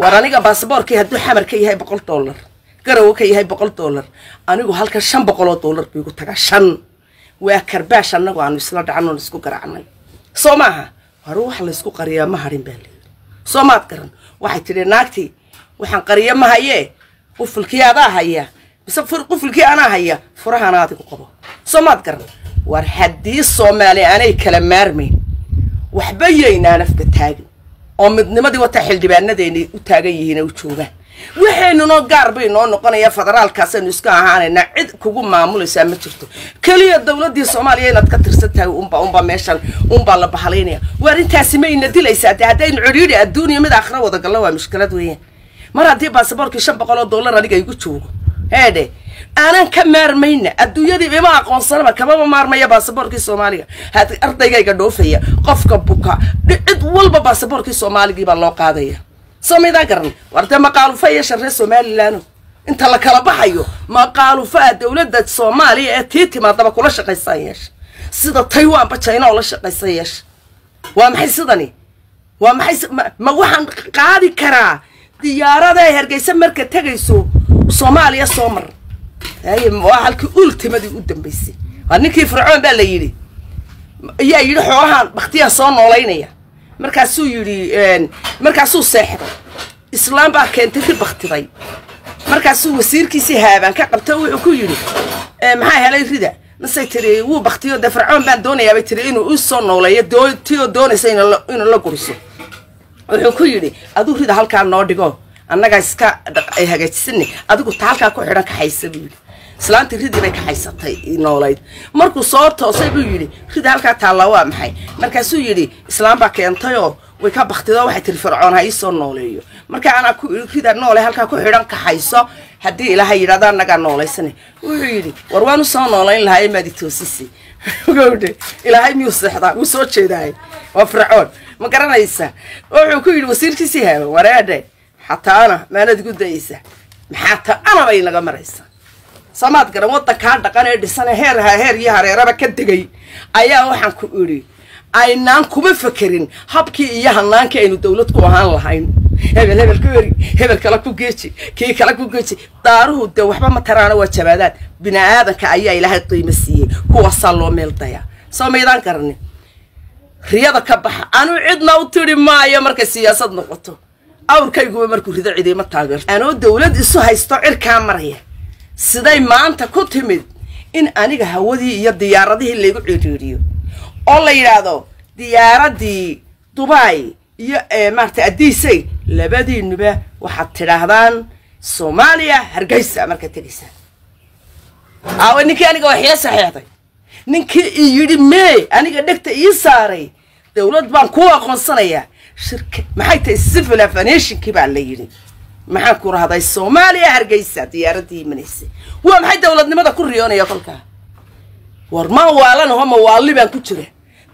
war aniga baasaboorkii hadduu xamar ka yahay boqol dollar garowe ka yahay boqol dollar anigu halkan shan boqoloo dollar buigu igu taga shan waa karbaash anagu aanu isla dhacanoo isku garacnay soo maaha hore wax laysku qariyaa ma harin baa leeyi soo maad garan waxay tidhi naagtii waxaan qariyo ma hayee qufulkii adaa haya mise qufulkii anaa haya furahana adigu qabo soo maad garan war haddii soomaali aanay kala maarmayn waxba yaynaan afka taagin oo midnimadii wata xildhibaanadeena u taagan yihiin u joogaan waxaynunoo gaar bay noo noqonaya federaalkaasaynu iska ahaanaynaa cid kugu maamulaysaa ma jirto keliya dowladii soomaaliya inaad ka tirsan tahay unba unba meeshan unbaa la bahalaynaya war intaasi mayna dilaysaa de haddaynu cidhiidhi adduuniya mid aakhiro wada gallo waa mushkilad weeyaan mar haddii baasaboorkii shan boqol oo dollar aniga igu joogo heede aanan ka maarmayna adduunyadii ima aqoonsanaba kamaba maarmaya baasaboorkii soomaaliga ardaygayga dhoofaya qofka buka cid walba baasaboorkii soomaaligiibaa loo qaadaya soo maydaan garan wardee maqaalufa iyo sharree somalilano inta la kala baxayo maqaalufaa dowladda soomaaliya ee tii timaadaba kula shaqaysan yeesha sida taiwanba jina oo la shaqaysan yeesha waa maxay sidani waa maxay ma waxaan qaadi karaa diyaaradae hargeysa marka tegayso soomaaliya soo mar waa halkii ultimadii u dambeysay waa ninkii fircoon baa la yidhi ayaa yidhi xoolahaan bakhtiyaan soo noolaynaya markaasuu yidhi markaasuu seexday islaam baa keentay ka baktiday markaasuu wasiirkiisii haabaan ka qabtay wuxuu ku yidhi maxaa helay rida nasay tiri wuu baktiyo dee fircoon baan doonayaabay tiri inuu u soo nooleeyo tiyoo doonaysa inuu la guriso wuxuu ku yidhi aduu rida halkaa noo dhigo annagaa iska hagaajisane adigu ta ku xidhan kaxaysa buu yidhi islaantii ridii bay kaxaysatay noolayd markuu soo toosay buu yidhi rida halkaa taallaa waa maxay markaasuu yidhi islaam baa keentayoo way ka baktido waxay tiri fircoon ha iisoo nooleeyo markaa anaa rida noole halkaa ku xidhan kaxayso haddii ilaahay yidhahda annagaa noolaysane wuxuu yidhi war waan soo noolayn lahaa ee maadi toosisi ilaahay miyuu seexdaa wuu soo jeedaay waa fircoon ma garanaysa wuxuu ku yidhi wasiirkiisii haaba wareedhe xataana maanad gudayaysa maxaa ta'anaba inaga maraysa samaad garan waddan dhaqan ee dhisane heer ha heer iyo hareeraba ka degay ayaa waxaan ku idhi aynaan kuma fekerin habkii iyo hanaanka aynu dawlad ku ahaan lahayn hebel hebel ku eri hebel kala ku geeji kii kala ku geeji daaruhu dee waxba ma taraana waa jabaadaad bini aadanka ayaa ilaahay qiimo siiyey kuwaasaa loo meel dayaa soo maydaan garani riyada ka baxa anuu cidna u tiri maayo markay siyaasad noqoto awrkayguba markuu rido cidiima taageerto anoo dawlad isu haysto cirkaa maraya siday maanta ku timid in aniga hawadii iyo diyaaradihii laygu ciriiriyo oo la yidhaahdo diyaaraddii dubai iyo eh, maarata adiisay labadiinuba waxaad tidhaahdaan soomaaliya hargeysa markaad tegaysaan aawe ninkii aniga waxyaa saxeexday ninkii i yidhi meey aniga dhegta ii saaray dowlad baan kuu aqoonsanayaa shirka maxay tahay civil aviationkii baa la yidhi maxaan ku rahday soomaaliya hargeysa diyaaraddii imanaysa waa maxay dowladnimada ku riyoonaya kolkaa war maan waalan ma waalli baan ku jira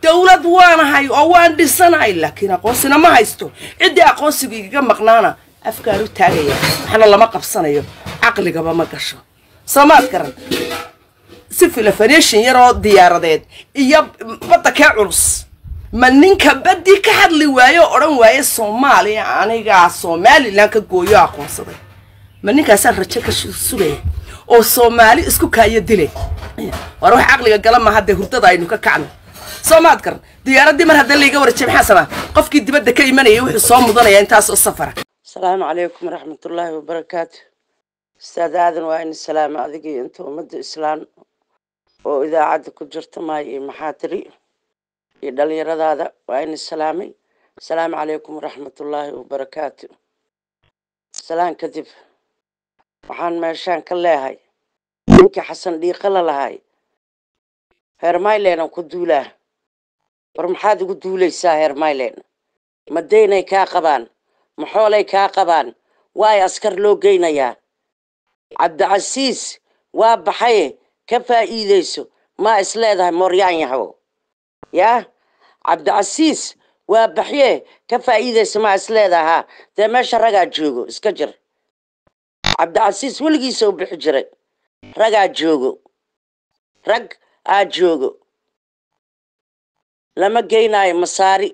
dowlad waanahay oo waan dhisanahay laakiin aqoonsina ma haysto ciddii aqoonsigu igaga maqnaana afkaar u taagaya waxna lama qabsanayo caqligaba ma gasho soo garan si filafaneshin yaroo diyaaradeed iyo badda kee culus ma ninka baddii ka hadli waayo oo odhan waaye soomaaliya anigaa somalilan ka gooyo aqoonsaday ma ninkaasaa rajo ka sugaya oo soomaali isku kaayo dilay war wax caqliga gala ma haddee hurdada aynu ka kacno soo maad garan diyaaraddii mar haddee laiga warajay maxaa samaa qofkii dibadda ka imanayay wuxuu soo mudanaya intaasoo safara asalaamu calaykum waraxmatullaahi wabarakaatu ustaad aadan waa in salaama adigii inta ummadda islaan oo idaacadda ku jirta maay iyo maxaadiri iyo dhallinyaradaada waa in salaamay asalaamu calaykum waraxmat ullaahi wabarakaatu salaan kadib waxaan meeshaan ka leehay ninkii xasan dhiiqa la lahay heer mylanaan ku duulaa war maxaad igu duulaysaa heer mylan madaynay kaa qabaan maxoolay kaa qabaan waay askar loo geynayaa cabdicasiis waa baxay ka faa'iideyso maa isleedahay mooryaan yahwo yaa cabdicasiis waa baxye ka faa'iideyso maa isleedahay haa dee meesha ragaa joogo iska jir cabdicasiis weligiisa u bixi jiray ragaa joogo rag aa joogo lama geynaayo masaari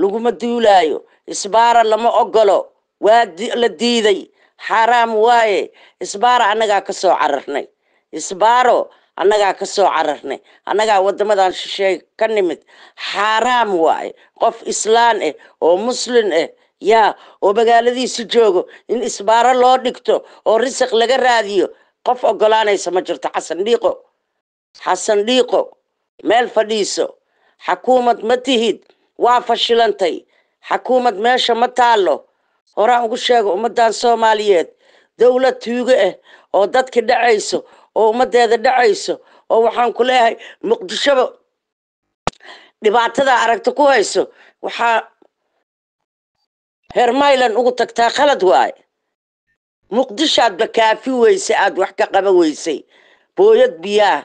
laguma duulaayo isbaara lama ogolo waa la diiday xaaraam waaye isbaara annagaa ka soo cararnay isbaaro annagaa kasoo cararnay annagaa waddamadan shisheeye ka nimid xaaraam waay qof islaan eh oo muslim ah yaa oo magaaladiisi joogo in isbaaro loo dhigto oo risiq laga raadiyo qof ogolaanaysa ma jirto xasan dhiiqo xasan dhiiqo meel fadhiiso xakuumad ma tihid waa fashilantay xakuumad meesha ma taallo horaan ugu sheego ummaddan soomaaliyeed dowlad tuugo ah oo dadki dhacayso oo ummaddeeda dhacayso oo waxaan ku leeyahay muqdishoba dhibaatada aragta ku hayso waxaa hermaylan ugu tagtaa khalad waaye muqdishaadba kaafi weyse aada wax ka qaba weysay booyad biyaa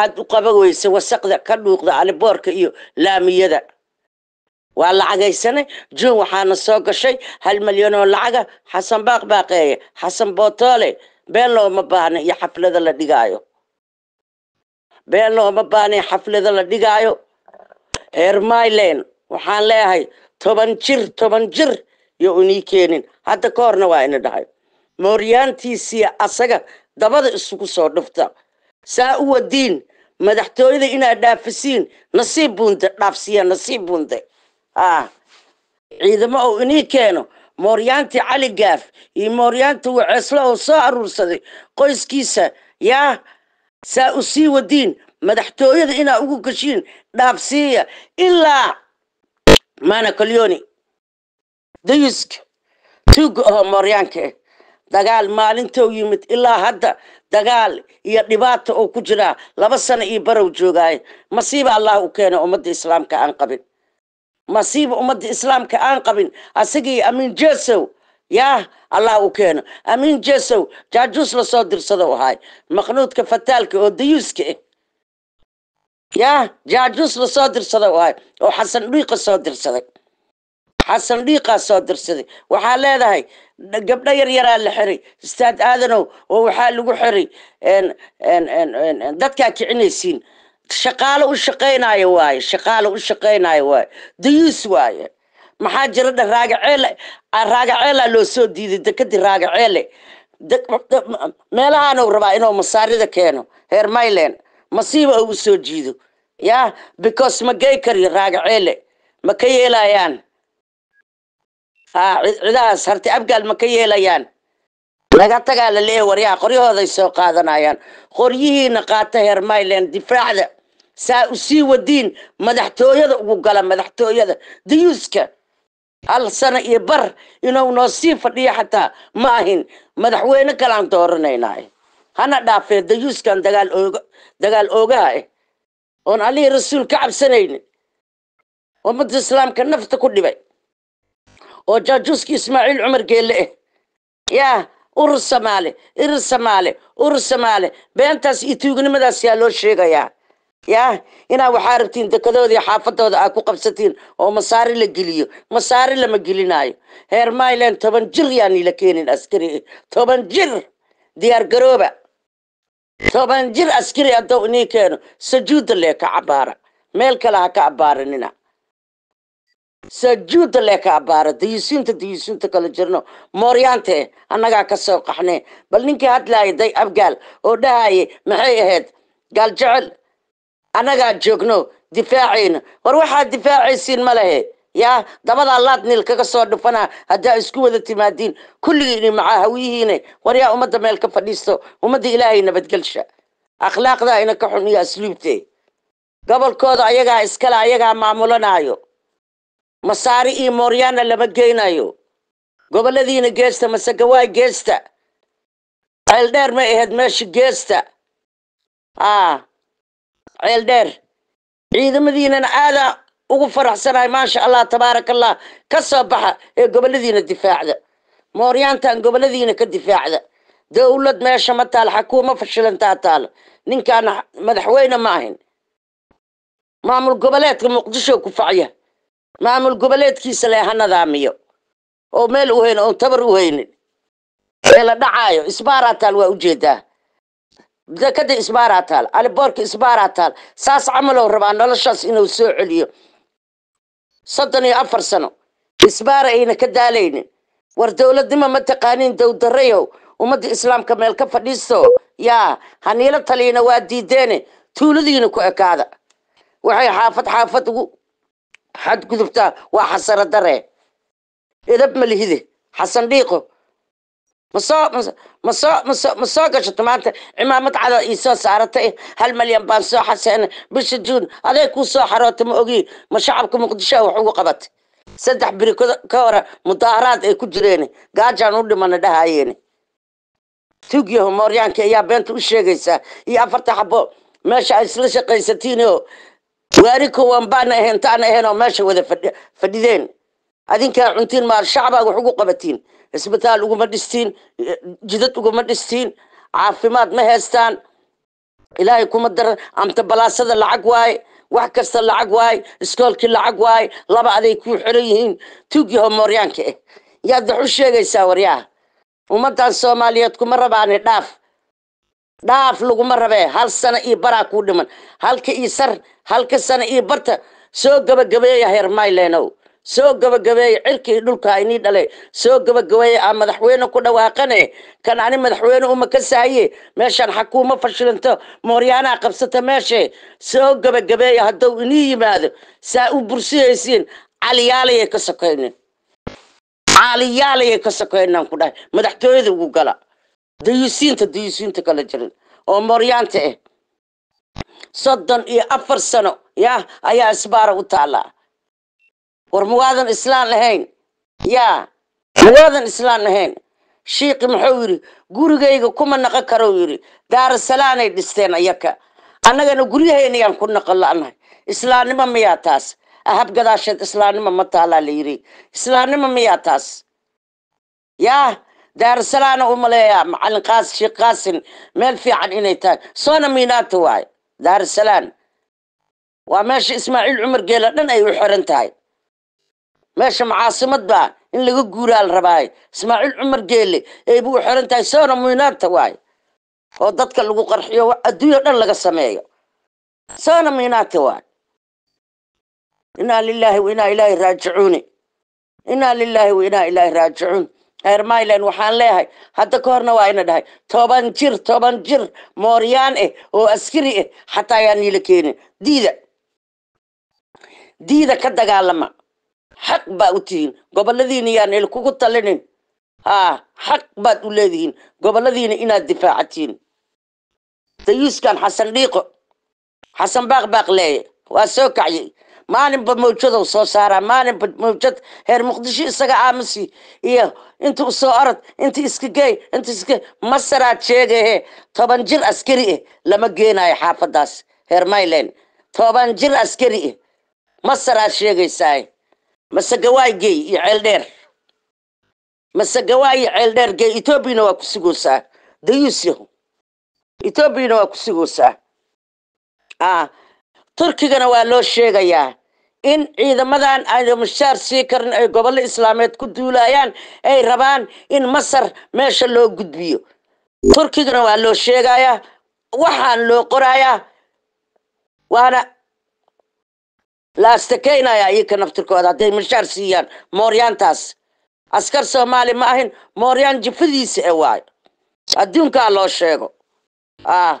aad u qaba weyse wasaqda ka dhuuqda aliboorka iyo laamiyada waa lacagaysanay juun waxaana soo gashay hal milyan oo lacaga ah, xasan baaq baaqeeye xasan bootoole been looma baahna iyo xaflada la dhigaayo been looma baahna xaflada la dhigaayo ermailan waxaan leeyahay toban jir toban jir yo unii keenin hadda ka horna waa ina dhahay mooryaantiisiiya asaga dabada isugu soo dhufta saa u wadiin madaxtooyada inaad dhaafisiin nasiib buunde dhaafsiya nasiib buunde ah, ciidamo ou inii keeno mooryaantii cali gaaf iyo mooryaantii waceesla oo soo aruursaday qoyskiisa yaa saa u sii wadiin madaxtooyada inaa ugu gashiin dhaabsiiya ilaa maana kolyoni dayuska tuuga ahoo mooryaanka ah eh. dagaal maalintou yimid ilaa hadda dagaal iyo dhibaata oo ku jiraa laba sano iyo barow joogaaye masiiba allah u keena ummadda islaamka aan qabin masiiba ummadda islaamka aan qabin asagii amiin jesow yaah allah u keeno amiin jesow jaajuus lasoo dirsado ahaay maqnuudka fataalka oo dayuuska ah yaah jaajuus lasoo dirsado ahaay oo xasan dhiiqa soo dirsaday xasan dhiiqaa soo dirsaday waxaa leedahay gabdho yaraa la xiray istaad aadanow oo waxaa lagu xiray dadkaa kicinaysiin shaqaalo u shaqaynaayo waaye shaqaalo u shaqaynaayo waaye dayuus waaye maxaa jira dha raagaceele ah, raagaceelaa ah loo soo diiday dekadii raagaceele meelahaanuu rabaa inuu masaarida keeno heer myland masiiba uu soo jiido ya because ma gey kariyo raagaceele ma ka yeelayaan ah, cidahaas harti abgaal ma ka yeelayaan laga tagaa la waryaha qoryahooday soo qaadanayaan qoryihiina qaata heer myland difaacda saa u sii wadiin madaxtooyada ugu gala madaxtooyada dayuuska hal sano iyo bar inuu noo sii fadhiyo xataa ma ahin madaxweyne kalaan dooranaynaa hana dhaafee dayuuskan dagaal dagaal oogaha eh oon allihii rasuul ka cabsanaynin ummadda islaamka nafta ku dhibay oo jaajuuskii ismaaciil cumar geelle eh yaa urur samaale irur samaale urur samaale beentaas iyo tuugnimadaas yaa loo sheegayaa yaa inaa waxaa rabtiin dekadoodii xaafadooda aa ku qabsatiin oo masaari la geliyo masaari lama gelinaayo heer mylan toban jir yaanila keenin askari toban jir diyaar garooba toban jir askari haddou inii keeno sajuudda lee ka cabaara meel kale ha ka abaaranina sajuuda lee ka abaara dayuusiinta dayuusiinta kala jirno mooryaante annagaa ka qaxnee bal ninkii hadlaaya day abgaal oo dhahaaye maxay ahayd gaal jecel annagaa joogno difaacayna war waxaad difaacaysiin ma lehe yaa dabadaa niil kaga soo dhufana haddaa isku wada timaadiin kulligiini macaa hawiyihiine war yaa ummadda meel ka fadhiisto ummadda ilaahay nabadgelsha akhlaaqdaa ina ka xun iyo asluubte gobolkooda ayagaa iskale ayagaa maamulanaayo masaari iyo mooryaana lama geynayo gobolladiina geesta masegawaay geesta ceeldheer ma ahayd meesha geesta a ceel dheer ciidamadiinana aada ugu faraxsanahay maasha allah tabaaraka allah ka soo baxa ee gobolladiina difaacda mooryaantan gobolladiina ka difaacda dowlad meesha ma taal xakuuma fashilantaa taal ninkaana madaxweyne ma ahin maamul goboleedka muqdisho ku facya maamul goboleedkiisa le ha nadaamiyo oo meel u haynin oo tabar u haynin ee la dhacaayo isbaaraa taal waa ujeedaa zakada isbaaraa taal aliboorka isbaaraa taal saas camalou rabaa noloshaas inuu soo celiyo soddon iyo afar sano isbaara ayna ka daalaynin war dowladnimo ma taqaaniin dowdarayow ummadda islaamka meel ka fadhiisto yaa haniilo taliina waa diideene tuuladiina ku ekaada waxay xaafad xaafad ugu xadgudubtaa waa xasaro dare edab malihide xasan dhiiqo ma soo gashato maanta cimaamad cada ii soo saaratay eh? hal malyan baan soo xaseena bisha juun aday kuu soo xaroota ma ogiin ma shacabka muqdisho wax ugu qabatay saddex beri ka hora mudaaharaad ay ku jireen gaajaan u dhimana dhahayeen tuugyaho mooryaanka ayaa beenta u sheegaysaa iyo afarta xabo meesha ay isla shaqaysatiinoo waari kowan baana ahayn taana ahaynoo meesha wada fadhideen adinkaa cuntiin maar shacbaa wax ugu qabatiin isbitaal uguma dhistiin jidad uguma dhistiin caafimaad ma haystaan ilaahay kuma dara amta balaasada lacag waaye wax kasta lacag waaye iskoolkii lacag waaye laba aday kuu xiran yihiin tuugii homooryaanka ah eh. yaad wax u sheegaysaa waryaha ummaddan soomaaliyeed kuma rabaani dhaaf dhaaf laguma rabee hal sano iyo baraa kuu dhiman halka iyo sar halka sano iyo barta soo gabagabeeya hermaylenow soo gabagabeeye cirkii dhulka aynii dhale soo gabagabeeye aan madaxweyne ku dhawaaqane kan ani madaxweyne uma ka saaye meeshaan xakuuma fashilinto mooryaanaa qabsata meeshe soo gabagabeeye hadduu inii yimaado saa u bursiyaysiin caliyaalayay ka sokaynin caaliyaalayay ka sokaynaan ku dhahay madaxtooyada ugu gala dayusiinta dayusiinta kala jirin oo mooryaanta ah eh, soddon iyo afar sano yah ayaa isbaara u taalaa war mugaadan islaan lahayn yaa mugaadan islaan lahayn shiikhi muxuu yidhi gurigayga kuma naqan karou yidhi daarasalaanay dhisteen ayaka annagana guryaheenayaan ku naqan la'nahay islaamnimo miyaa taas ahab gadaasheed islaamnimo ma taalaa la yidhi islaamnimo miyaa taas yaa daarasalaana u maleeyaa macallin qaas sheekh qaasin meel fiican inay tahay soona miinaata waayo daarusalaan waa meesha ismaaciil cumar geela dhan ay u xiran tahay meesha macaasimad baa in laga guuraa la rabaaye ismaaciil cumar geele eebay u xiran tahay soona miinaanta waaye oo dadka lagu qarxiyo adduunyao dhan laga sameeyo soona miinaanta waaye inaa lilaahi wa ilaahi raajicuuni inaa lilaahi wa ilaahi raajicuun hermailan waxaan leeyahay hadda ka horna waa ina dhahay toban jir toban jir mooryaan eh oo askari eh xataa ayaan niila keenin diida diida ka dagaalama xaq baa u tihiin goboladiina yaan kugu talinin haa xaq baad u leedihiin gobolladiina inaad difaacatiin dayuuskan xasan dhiiqo xasan baaq baaq leeye waa soo kacyay maalinba mawjadow soo saaraa maalinba mawjad heer muqdisho isaga aamusi iyo inta usoo orod inta iskageey inta isk masaraad sheegahe toban jir askari ah lama geenaayo xaafadaas heer myland toban jir askari ah masaraad sheegaysaay mase gawaay geey iyo ceeldheer mase gawaay iyo ceeldheer geey etoobiyana waa ku sugoosaa dayuusyahu etoobiyana waa ku sugoosaa ah, turkigana waa loo sheegayaa in ciidamadan ayna mushaar sii karin ay gobollo islaameed ku duulayaan ay rabaan in masar meesha loo gudbiyo turkigana waa loo sheegayaa waxaan loo qorayaa waana la astakaynaya iyaka naftirkooda hadday mashaar siiyaan mooryaantaas askar soomaali ma ahin mooryaan jifadiisa e eh, waayo adduunkaa loo sheego ah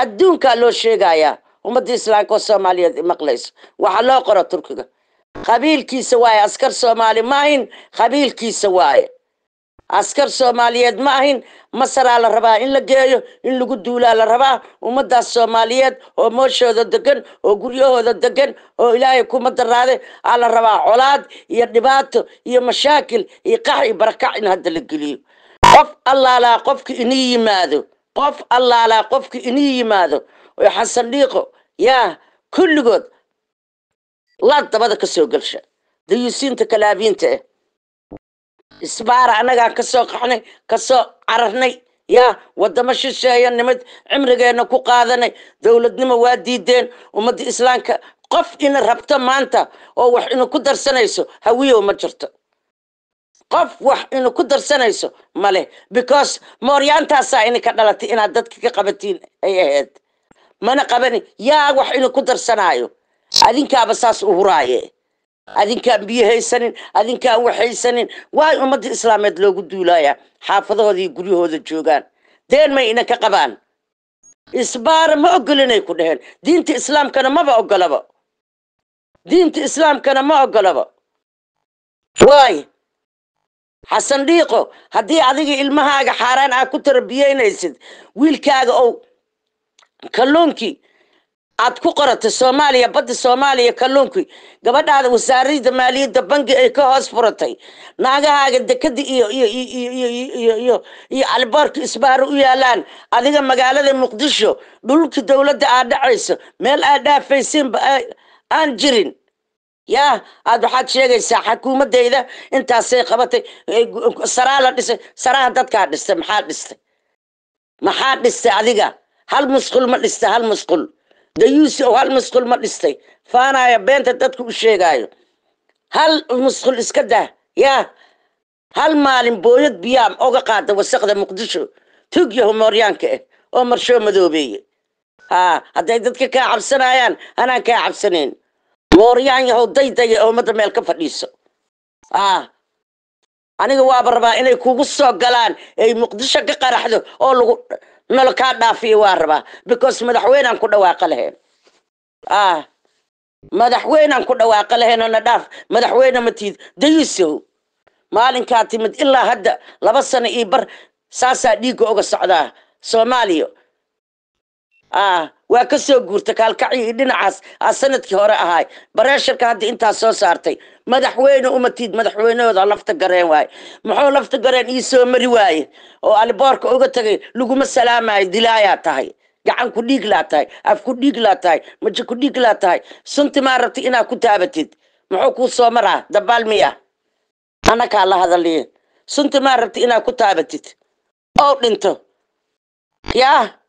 adduunkaa loo sheegayaa ummadda islaamka oo soomaaliyeed eh, maqlayso waxaa loo qoro turkiga qabiilkiisa waaye askar soomaali ma ahin qabiilkiisa waaye askar soomaaliyeed ma ahin masaraa la rabaa in la geeyo in lagu duulaa la rabaa ummaddaas soomaaliyeed oo mooshooda degan oo guryahooda degan oo ilaahay kuma daraaday aa la rabaa colaad iyo dhibaato iyo mashaakil iyo qax iyo barakac in hadda la geliyo qof allaalaa qofka ini yimaado qof allaalaa qofka inii yimaado oo xasan dhiiqo yaa kulligood laad dabada ka soo gelsha dayuusiinta kalaabiinta ah isbaara annagaa kasoo qaxnay kasoo cararnay yaa wadamo shisheeya nimid cimrigeenna ku qaadanay dowladnimo waa diideen ummadda islaamka qof ina rabto maanta oo wax ina ku darsanayso hawiyow ma jirto qof wax ina ku darsanayso ma leh because mooryaantaasaa ina dhalatay inaad dadka ka qabatiin ay ahayd mana qabani yaa wax ina ku darsanaayo adinkaaba saas u huraaye adinkaan biyo haysanin adinkaan wax haysanin waa ummadda islaameed loogu duulaaya xaafadahoodii guryahooda joogaan deen may inan ka qabaan isbaara ma ogolinay ku dhaheen diinta islaamkana maba ogolaba diinta islaamkana ma ogolaba waay xasan dhiiqo haddii adiga ilmahaaga xaaraan aa ku tarbiyeynaysid wiilkaaga ow kalluunkii aad ku qoratay soomaaliya badda soomaaliya kalluunkii gabadhaada wasaaradda maaliyadda bangi ay ka hoos furatay naagahaaga dekada iyo iyo iyo alboorka isbaaro u yaalaan adiga magaalada muqdisho dhulkii dowladda aad dhacayso meel aad dhaafaysiinba aan jirin yaa aad waxaad sheegaysaa xakuumaddayda intaasay qabatay e, saraa la dhisay saraha dadkaa dhistay maxaa dhistay maxaa dhistay adiga hal musqul ma dhistay hal musqul dayuusi oo hal musqul ma dhistay faanaaya beenta dadku u sheegaayo hal musqul iska dah yaa hal maalin booyad biyaam oga qaada wasaqda muqdisho tugyaho mooryaanka ah oo marshoo madoobeeye haa hadday dadka kaa cabsanayaan anaan kaa cabsanayn mooryaan yahow daydaya eh, oo ummadda meel ka fadhiiso a aniga waaba rabaa inay kugu soo galaan ay muqdisho ka qaraxdo oo lagu meel kaa dhaafiya waa rabaa because madaxweynaan ku dhawaaqa lahayn ah madaxweynaan ku dhawaaqa lahayn na dhaaf madaxweyne matid dayisow maalinkaa timid ilaa hadda laba sano iyo bar saasaa dhiigga uga socdaa soomaaliya ah waa ka soo guurta kaalkacii dhinacaas aa sanadkii hore ahaay bareesharka hadda intaa soo saartay madaxweyne umatiid madaxweynahooda lafta gareen waaye muxuu lafta gareen ii soo mari waaye oo aliboorka uga tagay laguma salaamayo dilaayaa tahay gacan ku dhiiglaa tahay af ku dhiig tahay maji ku dhiig laa tahay suntimaa rabtay inaa ku taabatid muxuu kuu soo maraa dabaal miya anakaa la hadaliya suntimaa rabtay inaa ku taabatid oo dhinto yaa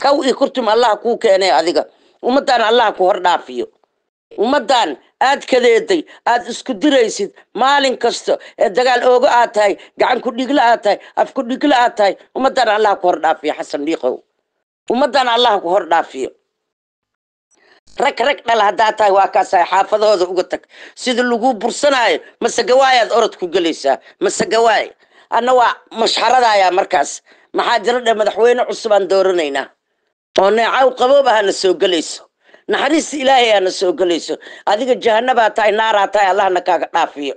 kow iyo allah kuu keenay adiga ummaddan allah ku hor dhaafiyo ummaddan aad kadeeday aad isku diraysid maalin kasta ee dagaal ooga aad tahay gacan ku dhigla aad tahay af ku dhigla aad tahay ummaddan allah ku hor dhaafiyo xasan dhiiqow ummaddan allah ku hor dhaafiyo rag rag dhal haddaa tahay waa kaasahay xaafadahooda uga tag sida laguu bursanaayo mase orod ku gelaysaa mase gawaay anna waa mashxaradayaa markaas maxaa jira dhe madaxweyne cusub dooranaynaa oo neecaw qaboob ahana soo gelayso naxariista ilaahay ahana soo gelayso adiga jahanabaa tahay naaraa tahay allahna kaaga dhaafiyo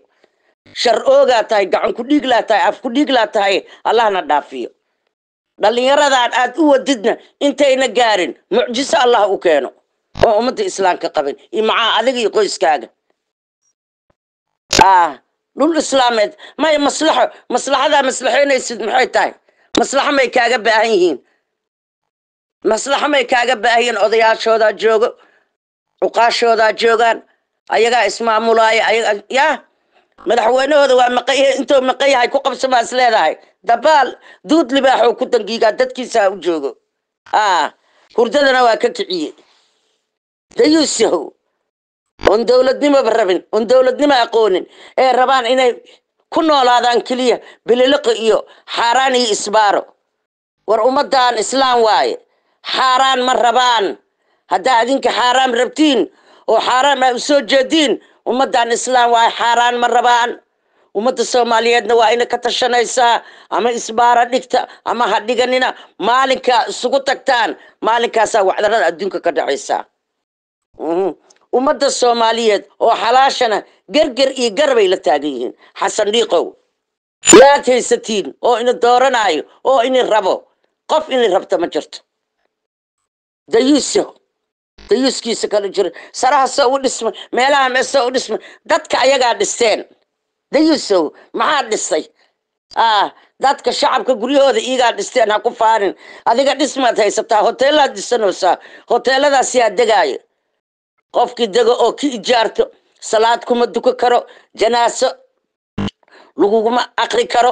shar oogaa tahay gacan ku dhiiglaa tahay af ku dhiiglaa tahay allahna dhaafiyo dhallinyaradaan aad u wadidna intayna gaarin mucjiso allah u keeno oo ummadda islaamka qabin iyo macaa adiga iyo qoyskaaga ah dhul islaameed maya maslaxo maslaxadaa maslaxeynaysid maxay tahay maslaxo may kaaga baahan yihiin maslaxa may kaaga baahiyeen odayaashoodaa joogo cuqaashoodaa joogaan ayagaa ismaamulaaya ya madaxweynahooda waa maqay intoo maqayahay ku qabsamaa is dabaal duud libaaxoo ku dangiigaa dadkiisaa u joogo a hurdadana waa ka kiciye dayuusyahow oon dowladnimoba rabin oon dowladnimo aqoonin ee rabaan inay ku noolaadaan keliya bililiqo iyo xaaraan iyo isbaaro war ummaddan islaam waaye xaaraan ma rabaan haddaa adinka xaaraan rabtiin oo xaaraam aa u soo jeediin ummaddan islaam waa xaaraan ma rabaan ummadda soomaaliyeedna waa ina ka tashanaysaa ama isbaara dhigta ama ha dhiganina maalinkaa isugu tagtaan maalinkaasaa wacdarada adduunka ka dhacaysaa ummadda soomaaliyeed oo xalaashana gerger iyo garabay la taagan yihiin xasan dhiiqow yaad haysatiin oo ina dooranayo oo ina rabo qof ina rabta ma jirto dayiisyo dayiiskiisa kala jiro sarahasoo u dhisma meelaha meesoo u dhisma dadka ayagaa dhisteen dayiisow maxaa dhistay dadka shacabka guryahooda iigaa dhisteen ha ku faarin adiga dhismaad haysataa hoteelaad dhisanaysaa hoteeladaas yaa degaayo qofkii dego oo ki ijaarto salaad kuma duka karo janaaso laguguma aqri karo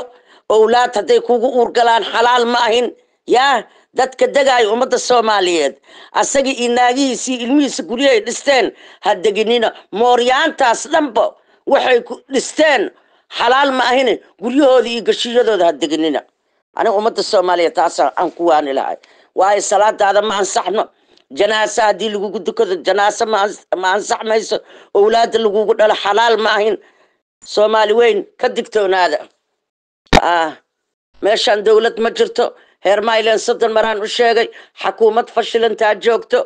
owlaad hadday kugu uurgalaan xalaal ma ahin yaa dadka degaaya ummadda soomaaliyeed asaga iyo naagihiisii ilmihiisa guryahay dhisteen ha deginina mooryaantaas dhanba waxay dhisteen xalaal ma ahine guryahooda iyo gashiyadooda ha deginina aniga ummadda soomaaliyeed taasaan aan ku waani lahay waayo salaadaada ma ansaxno janaasa haddii lagugu dukado janaase ma ansaxmayso mayso owlaada lagugu dhalo xalaal ma ahin soomaali weyn ka digtoonaada ah, meeshaan dowlad ma jirto heer hermailan soddon maraan u sheegay xakuumad fashilantaa joogto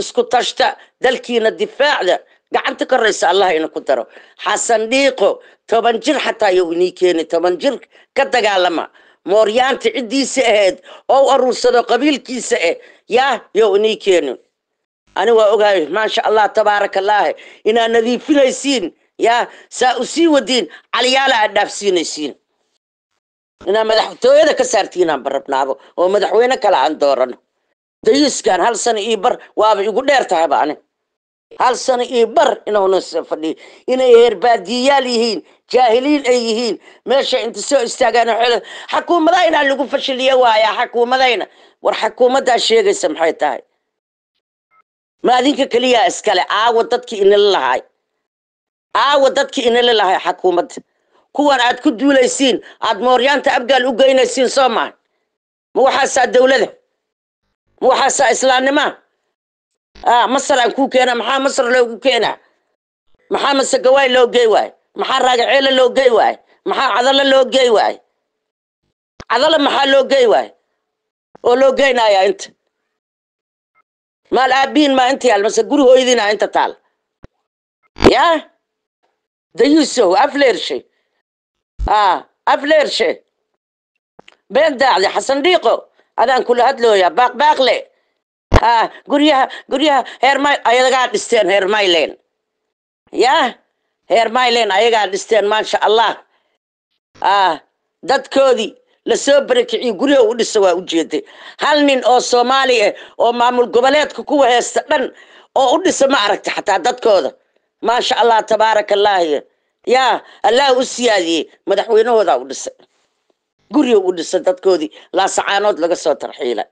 isku tashta dalkiina difaacda gacanta koraysa allah ina ku daro xasan dhiiqo toban jir xataa you inii keeni toban jir ka dagaalama mooryaanta ciddiisa ahayd oo u aruursado qabiilkiisa eh yah you inii keeni ani waa ogahay maasha allah tabaaraka allaahi inaad nadiifinaysiin yaa saa u sii wadiin caliyaala aad dhaafsiinaysiin inaan madaxtooyada ka saartiin aan barabnaado oo madaxweyne kale aan doorano dayiskan hal sano io bar waaba igu dheer tahayba ani hal sano io bar inaunasa fadhiyo inay heerbaadiyayaal yihiin jaahiliin ay yihiin meesha inta soo istaagaan xakuumadayna lagu fashiliye waayaa xakuumadayna war xakuumaddaa sheegaysa maxay tahay maadinka keliyaa iskale aawa dadkii inala lahaay aawa dadkii inala lahay xakuumadda kuwan aad ku duulaysiin aad mooryaanta abgaal u geynaysiin soo maha ma waxaasaa dawlada ma waxaasaa islaamnimaa a ah, masaraan kuu keenaa maxaa masar loogu keenaa maxaa masegawaay loo gey waayo maxaa raagaceela loo gey waayo maxaa cadalo loo gey waayo cadalo maxaa loo gey waayo oo loo geynaayaa inta maal aabihiin maa inta yaal mase guri hooyadiinaa inta taal yaa dayuusow afleershay اه افليرشي بين داعلي حسن ديقو adaan kula hadlooyaa baaqbaaqle ah guryaha guryaha heermy ayagaa dhisteen heer mylan yah heer mylan ayagaa dhisteen maasha allah ah dadkoodii lasoo barakiciyey guryaha u dhisa waa ujeeday hal nin oo soomaali ah oo maamul goboleedka kuwa heesta dhan oo u dhisa ma aragta xataa dadkooda maasha allah tabaaraka allaahi yaa allaah u siyaadiyey madaxweynahoodaa u dhisay guriga u dhisay dadkoodii laasacaanood laga soo tarxiila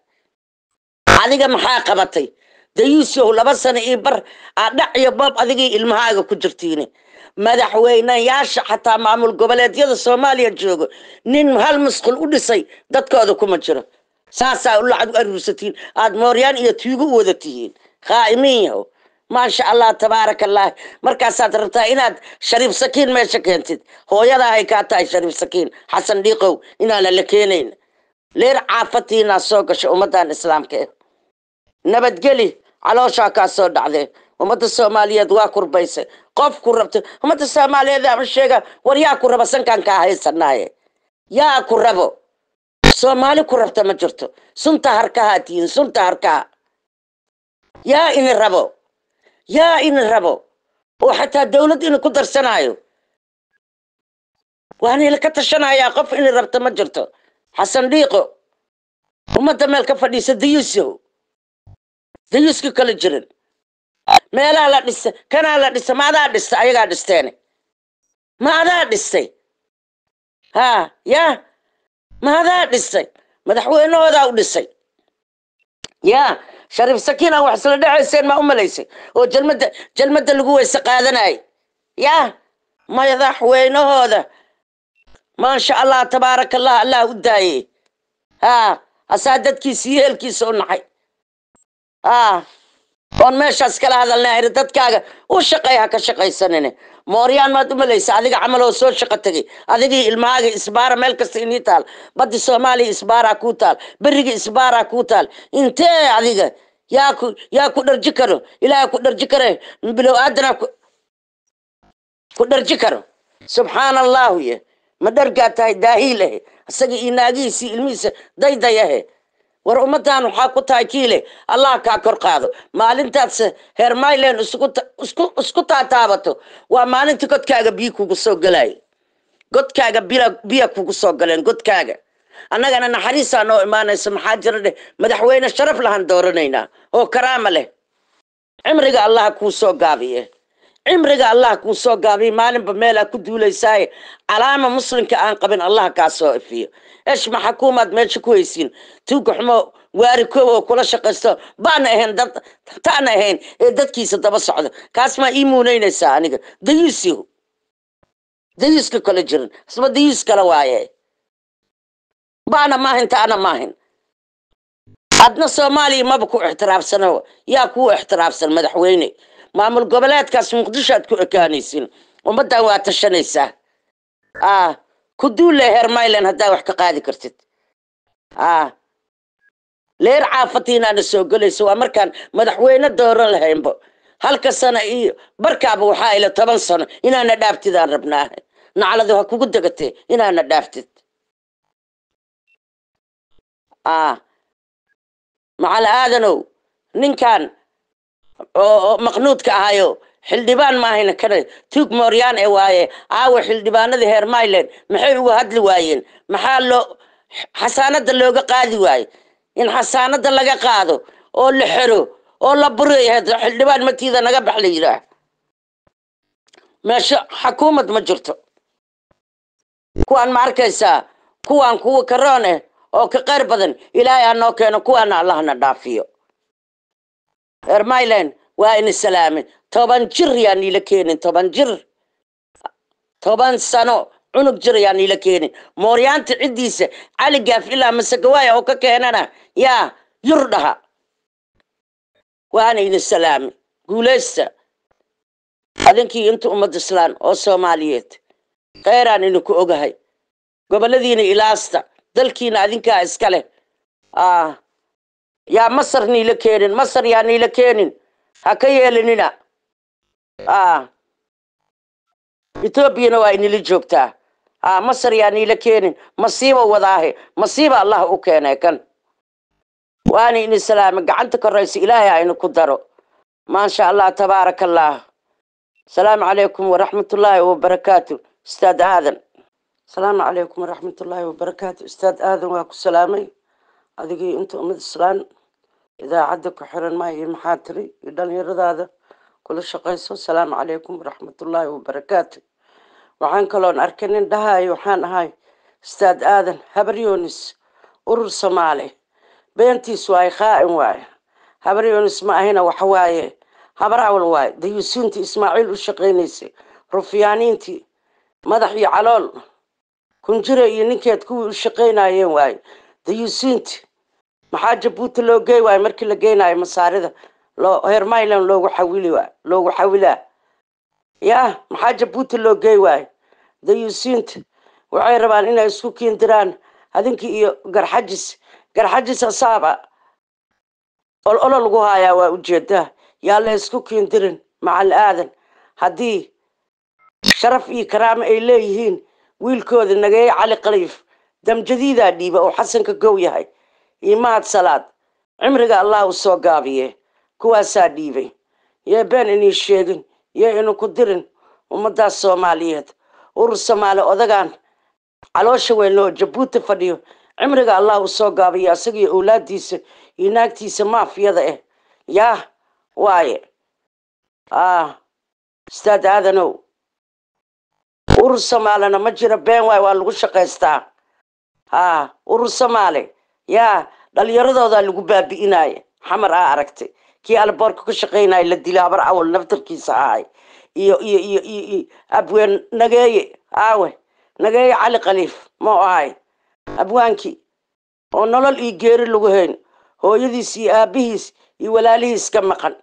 adiga maxaa qabatay dayuusyahu laba sano io bar adhac iyo boob adigii ilmahaaga ku jirtiin madaxweynayaasha xataa maamul goboleedyada soomaaliya joogo nin hal musqul u dhisay dadkooda kuma jiro saasaa u lacag u aruursatiin aada mooryaan iyo tiigu u wada tihiin khaa'imiin maasha allah tabaaraka allah markaasaad rabtaa inaad shariif sakiin meesha keentid hooyadaahay kaa tahay shariif sakiin xasan dhiiqow inaana la keenayn leer caafatiinaa soo gasha ummaddan islaamka eh nabadgeli calooshaa kaa soo dhacdee ummadda soomaaliyeed waa kurbaysay qof ku rabto ummadda soomaaliyeed ama sheega war yaa ku rabo sankan kaa haysanaaye yaa ku rabo soomaali ku rabta ma jirto sunta harkaha tihiin sunta harkaha yaa ini rabo yaa in rabo oo xataa dawlad in ku darsanaayo waxaan ka tashanayaa qof in rabto ma jirto xasan dhiiqo ummadda meel ka fadhiisa dayuusyahu dayuuska kala jiran meelaa la dhisa kanaa la dhisa ma adaa dhista ayagaa dhisteene ma adaa dhistay ha ya ma adaa dhistay madaxweynahoodaa u dhisay ya shariif sakiina wax isla dhacayseen maa u malaysay oo jalmada jalmadda lagu weyse qaadanayay yaa madaxweynahooda maasha allah tabaaraka allah allah u daayey a asaa dadkiisi iyo heelkiisa u nacay a oon meeshaas kala hadalnay dadkaaga u shaqeey ha ka shaqaysanine mooryaan maad umalaysa adiga camaloo soo shaqo tegay adigii ilmahaaga isbaara meel kasta inii taal baddi soomaaliya isbaaraa kuu taal berigii isbaaraa kuu taal intee adiga yaa ku yaa ku dharji karo ilaaha ku dharji kare bilow aadanaa ku dharji karo subxaan allaahu ye ma dhargaa tahay daahiil eh? ahe isagii iyo naagihiisii ilmihiisa daydayahe eh? war ummaddan waxaa ku tahay kiile allah kaa kor qaado maalintaas hermailand isku taataabato waa maalinta godkaaga biyo kugu soo galaya godkaaga biya kugu soo galeen godkaaga annagana naxariisaa noo imaanaysa maxaa jira dheh madaxweyne sharaf lahan dooranaynaa oo karaama leh cimriga allah kuu soo gaabiye cimriga allah kuu soo gaabiye maalinba meelaa ku duulaysaaye calaama muslimka aan qabin allah kaa soo ifiyo esh maxaa meesha ku haysiin tuuga xumo waari koowa oo kula shaqaysto baana ahayn dad taana ahayn ee dadkiisa daba socda kaas maa ii muunaynaysaa aniga dayuusihu dayuuska kale jiran isma dayuus kale waaye baana maahin taana maahin adna soomaaliya maba ku ixtiraafsano yaa kuu ixtiraafsan madaxweyne maamul goboleedkaas muqdishoaad ku ekaanaysiin ummaddan waa tashanaysaa kuduulle hermailan haddaa wax ka qaadi kartid ah. leer inaana soo gelayso waa markaan madaxweyne dooran lahaynbo halka sano iyo barkaaba waxaa ila toban sano inaana dhaaftidaan rabnaaha nacladu ha kugu degatee inaana dhaaftid ah. macala aadanow ninkan oo maqnuudka ahayo xildhibaan maahayna kana tuug mooryaane waaye aawa xildhibaanada heer myland maxay uga hadli waayeen maxaa loo xasaanada looga qaadi waaye in xasaanada laga qaado oo la xero oo la bureeya xildhibaan matiida naga bax la yidhaah meesho xakuumad ma jirto kuwaan ma arkaysaa kuwaan kuwa karoon eh oo ka qeyr badan ilaahay ha noo keeno kuwaana allahna dhaafiyo heer myland waa ina salaamin toban jir yaa niila keenin toban jir toban sano cunug jir yaa niila keenin mooryaanta ciddiisa cali gaaf ilaa masagawaaya oo ka keenana yaa yurdhaha waana ina salaamin guuleysta adinkii inta ummad islaan oo soomaaliyeed kheyraan ku ogahay gobolladiina ilaasta dalkiina adinkaa iska leh yaa masar niila keenin masar yaa niila keenin ha ka yeelinina etoobiyana eh. ah. waa inila joogtaa ah, masar yaan iila keenin masiiba wadaahe masiiba allah u keenay kan waana ini salaame gacanta korayso ilaahay aynu ah ku daro maasha allah tabaaraka allah asalaamu calaykum waraxmatullaahi wabarakaatu ustaad aadan asalaamu calaykum waraxmatullaahi wabarakaatu ustaad aadan waa ku salaamay adigii inta ummad islaan idaacadda ku xiran maahi maxaa tiri iyo dhallinyaradaada kula shaqayso asalaamu calaykum waraxmatullaahi wabarakaatu waxaan kaloon arkay nin dhahaay waxaan ahay staad aadan habaryoonis urur soomaali beentiis waaye khaa'in waaye habaryoonis ma ahina waxawaaye habarcawal waaye dayuusiintii ismaaciil u shaqaynaysay rufiyaaniintii madax iyo calool kunjire iyo ninkeed kuwii u shaqaynaayeen waaye dayuusiintii maxaa jabuuti loo gey waayo markii la geynayo masaarida hermailan loogu xawili waa loogu xawilaa yah maxaa jabuuti loo gey waayo dayuusiinta waxay rabaan inay isku kiindiraan adinkii iyo garxajis garxajis asaaba ololo lagu haayaa waa ujeedaa yaa la isku kiindirin macal aadan haddii sharaf iyo karaama ay leeyihiin wiilkooda nageeye cali kaliif damjadiidaa dhiiba oo xasanka gow yahay imaad salaad cimriga allahu soo gaabiye kuwaasaa dhiibay yee been inii sheegin yee inu ku dirin ummaddaas soomaaliyeed urur soomaali odagaan caloosha weynoo jabuuti fadhiyo cimriga allah uu soo gaabiyo isagiiyo owlaadiisa iyo naagtiisa maafiyada eh. ah yaah waaye istaad aadanow urur somaalina ma jira been waay waa lagu shaqaystaa urur ah, somaali yaa dhalinyaradoodaa lagu baabi'inaaya xamar aa aragtay kii alboorka ka shaqaynaya la dila habar awal naftarkiisa ahay iyo iyo iyo iyo abween nageeye aawe nageeye cali khaliif mau ahay abwaankii oo nolol iyo geeri lagu hayn hooyadiis iyo aabihiis iyo walaalihiis ka maqan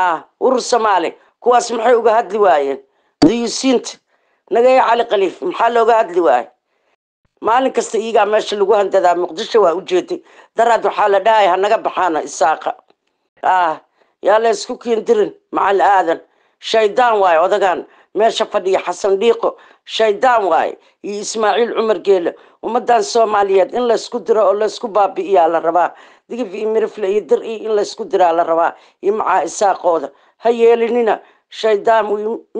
ah urur soomaali kuwaas maxay uga hadli waayeen duyuusiinta nageeye cali khaliif maxaa looga hadli waaya maalin kasta iigaa meesha lagu handadaa muqdisho waa ujeeday daraad waxaa la dhahay hanaga baxaana isaaqa ah yaa la ysku kiindirin macal aadan shaydaan waaye odagaan meesha fadhiya xasan dhiiqo shaydaan waaye iyo ismaaciil cumar geele ummaddan soomaaliyeed in laysku diro oo laysku baabi'iyaa la rabaa digif iyo mirifle iyo dir iyo in laysku diraa la rabaa iyo macaa isaaqooda ha yeelinina shaydaan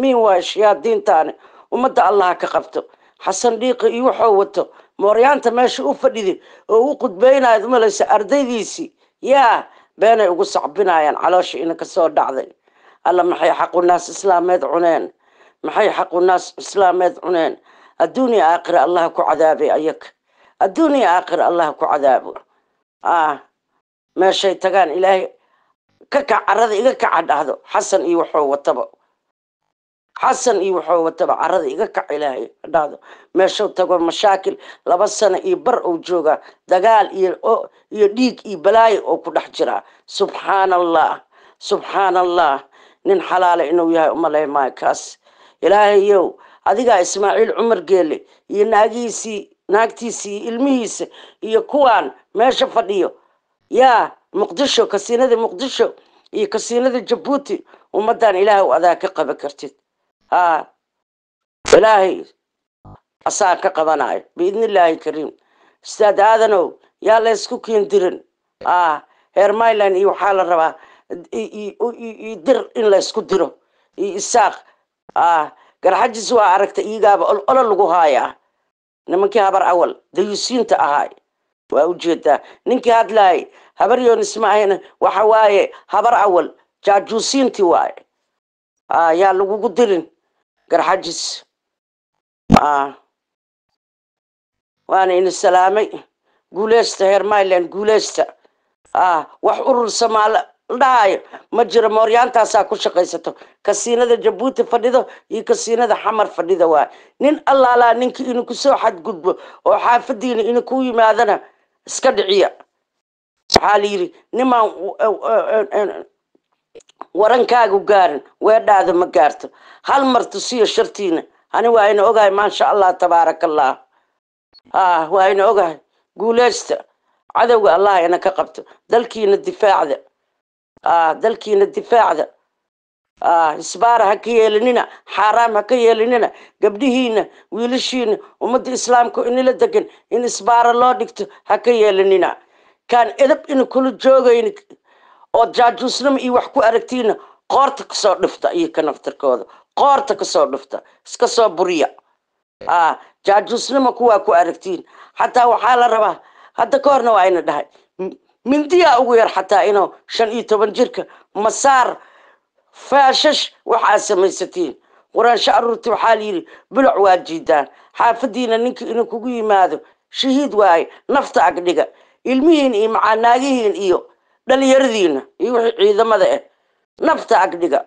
miin waaye shayaadiintaani ummadda allaha ka qabto xasan dhiiqa iyo waxoo wato mooryaanta meesha u fadhiday oo u qudbaynayaad malaysa ardaydiisii yaa beenay ugu sacbinayaan caloosha ina soo dhacday alla maxay xaqunaas islaameed cuneen maxay xaqunaas islaameed cuneen adduuniya aakhira allaha ku cadaabay ayaka adduuniya aakhira allaha ku cadaabo ah meeshay tagaan ilaahay ka kac carada iga kaca dhahdo xasan iyo waxoo wataba xasan iyo wuxuu wataba carada iga kac ilaahay dhahdo meeshuu tago mashaakil laba sano iyo bar uu jooga dagaal iyo dhiig iyo balaayo oo ku dhex jiraa subxaana allah subxaana allah nin xalaala inuu yahay umalay maayo kaas ilaahayow adigaa ismaaciil cumar geele iyo naagiisii naagtiisii iyo ilmihiisa iyo kuwaan meesha fadhiyo yaa muqdisho kasiinada muqdisho iyo kasiinada jabuuti ummaddan ilaahay u adaa ka qaban kartid haa ilaahay asaa ka qabanaayo biidni illaahi kariim ustaad aadanow yaa laysku la dirin kiindirin ah hermailan iyo waxaa la rabaa dir in laysku diro iyo isaaq ah garxajis waa aragta iyagaaba olo lagu haayaa nimankii habar awal dayuusiinta ahaay waa ujeedaa ninkii hadlahay habaryoon isma ahayn waxa waaye habar awal jaajuusiintii waaye yaa lagugu dirin garxajis ah. waana ina salaamay guuleysta hermailand guuleysta ah, wax urur samaalo dhahayo ma jiro mooryaantaasaa ku shaqaysato kasiinada jabuuti fadhido iyo kasiinada xamar fadhida waay nin allaalaa ninki ininku soo xadgudbo oo xaafadiina ku yimaadana iska dhiciya waxaa la yidhi nimaan warankaagu gaarin weedhaada ma gaarto hal mar tusiyo shartiina ani waa ina ogahay maasha allah tabaaraka allah ah, waa ina ogahay guuleysta cadowga allah ina ka qabto dalkiina difaacda ah dalkiina difaacda ah isbaara ha ka yeelinina xaaraam ha ka yeelinina gabdhihiina wiilashiina ummadda islaamku inila degan in isbaara loo dhigto ha ka yeelinina kaan edab ina kula joogayni oo jaajusnimo iyo wax ku aragtiina qoorta kasoo dhifta iyo ka naftarkooda qoorta kasoo dhifta iska soo buriya ah, jaajusnimo kuwaa ku aragtiin xataa waxaa la rabaa hadda ka horna waa ayna dhahay mindiyaa ugu yar xataa inuu shan iyo toban jirka masaar faashash waxaad samaysatiin quraansho aruurti waxaa layidhi biloc waa jiidaan xaafadiina ninka inuu kugu yimaado shahiid waaye nafta agdhiga ilmihiin iyo macaanaagihiin iyo dhalinyaradiina iyo wixii ciidamada ah eh. nafta agdhiga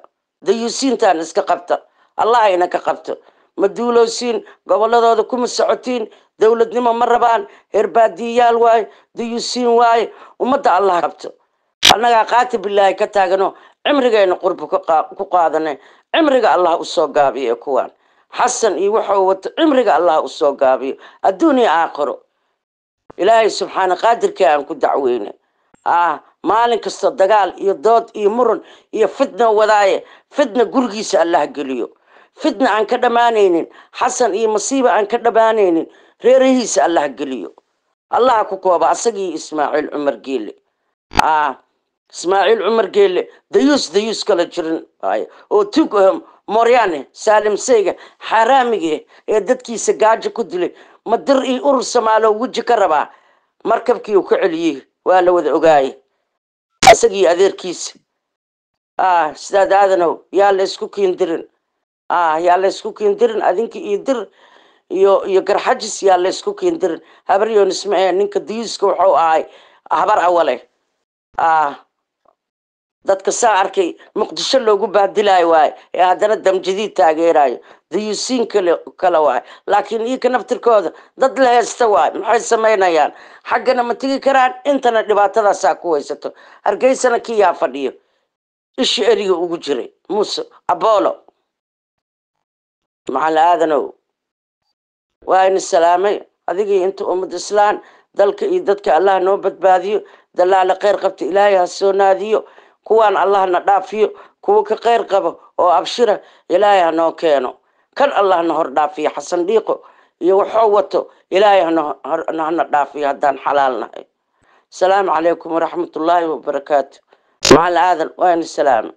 dayuusiintaana iska qabta allah ayna ka qabto ma duulowsiin goboladooda kuma socotiin dowladnimo ma rabaan herbaadiyayaal waay dayuusiin waaye ummadda allah qabto annagaa qaati bilaahi ka taagano cimrigayna qurbi ku qaadane cimriga allah usoo gaabiyo ee kuwaan xasan iyo waxau wato cimriga allah usoo gaabiyo adduun iyo aakhiro ilaahay subxaana qaadirkii aan ku dacweyne ah maalin kasta dagaal iyo dood iyo muran iyo fitna wadaaye fitna gurigiisa allah geliyo fitna aan ka dhammaanaynin xasan iyo masiiba aan ka dhammaanaynin reerihiisa allah geliyo allaha ku kooba asagii ismaaciil cumar geelle ah, ismaaciil cumar geelle dayuus dayuus kala jirin y oo tug moryane saalimseyga xaaraamige ee dadkiisa gaajo ku dilay madir iyo urur somaalo weji ka rabaa markabkii uu ka celiyey waa la wada ogaaye asagii adeerkiisa ah, sidaad aadanow yaa laysku kiindirin ah, yaa laysku kiindirin adinka iyo dir iyo iyo garxajis yaa laysku kiindirin habaryoon isma ee ninka diiska wuxuu ahay habar awale ah dadka saa arkay muqdisho loogu baadilayo waayo ee haddana damjadiid taageeraayo dayuusiin kale kale waay laakiin iika naftirkooda dad la heysta waay maxay samaynayaan xaggana ma tegi karaan intana dhibaatadaasaa ku haysato hargeysana kii yaa fadhiyo ishi eriga ugu jiray muuse abolo macala aadanow waayna salaamay adigii inta ummad islaan dalka iyo dadka allah noo badbaadiyo dalaala kheyr qabta ilaahay ha soo naadiyo kuwaan allah na dhaafiyo kuwa ka qayr qabo oo abshira ilaahay hanoo keeno kan allah na hor dhaafiyo xasan dhiiqo iyo waxoo wato ilaahay hana dhaafiyo haddaan xalaalnahay asalaamu calaykum waraxmatullaahi wabarakaatu macal aadan waani salaam